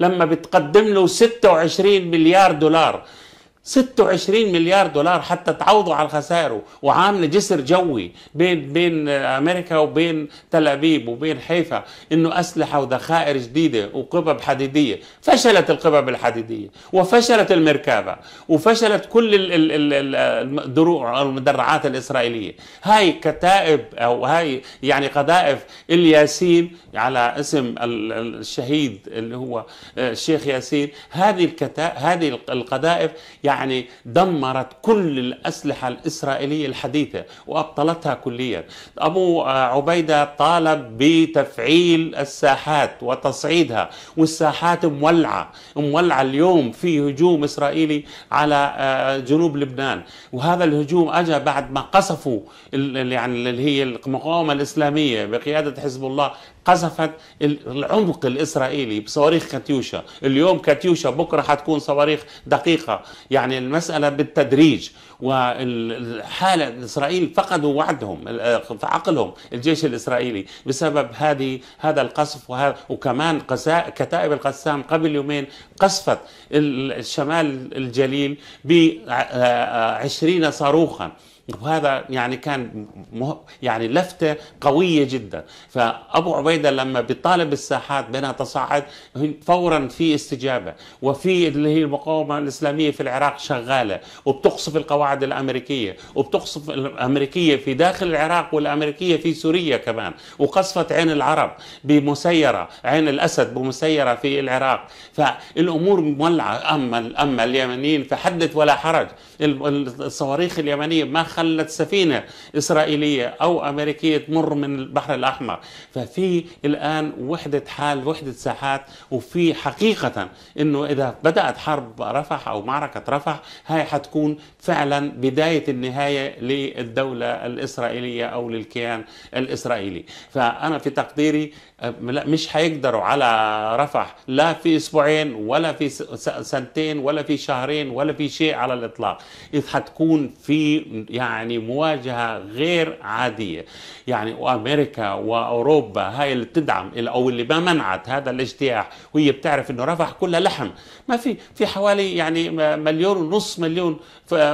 لما بتقدم له 26 مليار دولار 26 مليار دولار حتى تعوضوا على خسائره وعامل جسر جوي بين بين امريكا وبين تل ابيب وبين حيفا انه اسلحه وذخائر جديده وقبب حديديه فشلت القبب الحديديه وفشلت المركبه وفشلت كل الدروع او المدرعات الاسرائيليه هاي كتائب او هاي يعني قذائف الياسين على اسم الشهيد اللي هو آه، الشيخ ياسين هذه الكتائب هذه القذائف يعني يعني دمرت كل الأسلحة الإسرائيلية الحديثة وأبطلتها كليا أبو عبيدة طالب بتفعيل الساحات وتصعيدها والساحات مولعة مولعة اليوم في هجوم إسرائيلي على آه، جنوب لبنان وهذا الهجوم أجا بعد ما قصفوا يعني اللي هي المقاومة الإسلامية بقيادة حزب الله قذفت العمق الإسرائيلي بصواريخ كاتيوشا اليوم كاتيوشا بكرة حتكون صواريخ دقيقة يعني يعني المسألة بالتدريج والحالة إسرائيل فقدوا وعدهم آه، عقلهم الجيش الإسرائيلي بسبب هذه هذا القصف وهذا وكمان كتائب القسام قبل يومين قصفت الشمال الجليل ب 20 آه، آه، صاروخا وهذا يعني كان مه... يعني لفته قويه جدا فابو عبيده لما بيطالب الساحات بانها تصعد فورا في استجابه وفي اللي هي المقاومه الاسلاميه في العراق شغاله وبتقصف القواعد الامريكيه وبتقصف الامريكيه في داخل العراق والامريكيه في سوريا كمان وقصفت عين العرب بمسيره عين الاسد بمسيره في العراق فالامور مولعه اما اما اليمنيين فحدث ولا حرج الصواريخ اليمنيه ما خ خلت سفينه اسرائيليه او امريكيه تمر من البحر الاحمر ففي الان وحده حال وحده ساحات وفي حقيقه انه اذا بدات حرب رفح او معركه رفح هاي حتكون فعلا بدايه النهايه للدوله الاسرائيليه او للكيان الاسرائيلي فانا في تقديري مش حيقدروا على رفح لا في اسبوعين ولا في سنتين ولا في شهرين ولا في شيء على الاطلاق اذ حتكون في يعني يعني مواجهة غير عادية يعني وأمريكا وأوروبا هاي اللي تدعم أو اللي ما منعت هذا الاجتياح وهي بتعرف أنه رفح كلها لحم ما في في حوالي يعني مليون ونص مليون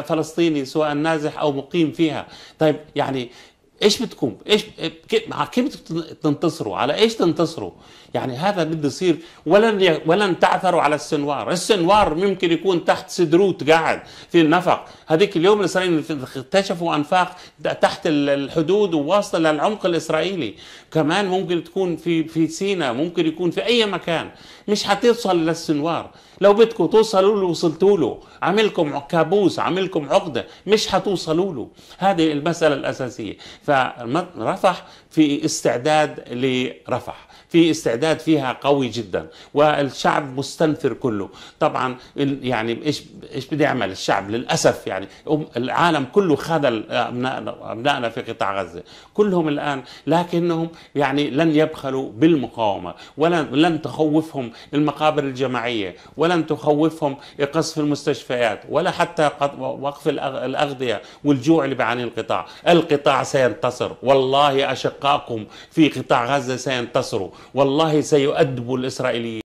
فلسطيني سواء نازح أو مقيم فيها طيب يعني ايش بدكم؟ ايش إيه، على كيف تنتصروا؟ على ايش تنتصروا؟ يعني هذا بده يصير ولن ولن تعثروا على السنوار، السنوار ممكن يكون تحت سدروت قاعد في النفق، هذيك اليوم الاسرائيليين اكتشفوا انفاق تحت الحدود وواصله للعمق الاسرائيلي، كمان ممكن تكون في في سينا، ممكن يكون في اي مكان، مش حتوصل للسنوار، لو بدكم توصلوا له وصلتوا له عاملكم كابوس عاملكم عقده مش حتوصلوا له هذه المساله الاساسيه فرفح في استعداد لرفح في استعداد فيها قوي جدا والشعب مستنفر كله طبعا يعني ايش ايش بده يعمل الشعب للاسف يعني العالم كله خذل ابنائنا في قطاع غزه كلهم الان لكنهم يعني لن يبخلوا بالمقاومه ولن لن تخوفهم المقابر الجماعيه ولا ولن تخوفهم قصف المستشفيات ولا حتى وقف الأغذية والجوع اللي بعاني القطاع القطاع سينتصر والله أشقاكم في قطاع غزة سينتصروا والله سيؤدب الإسرائيليين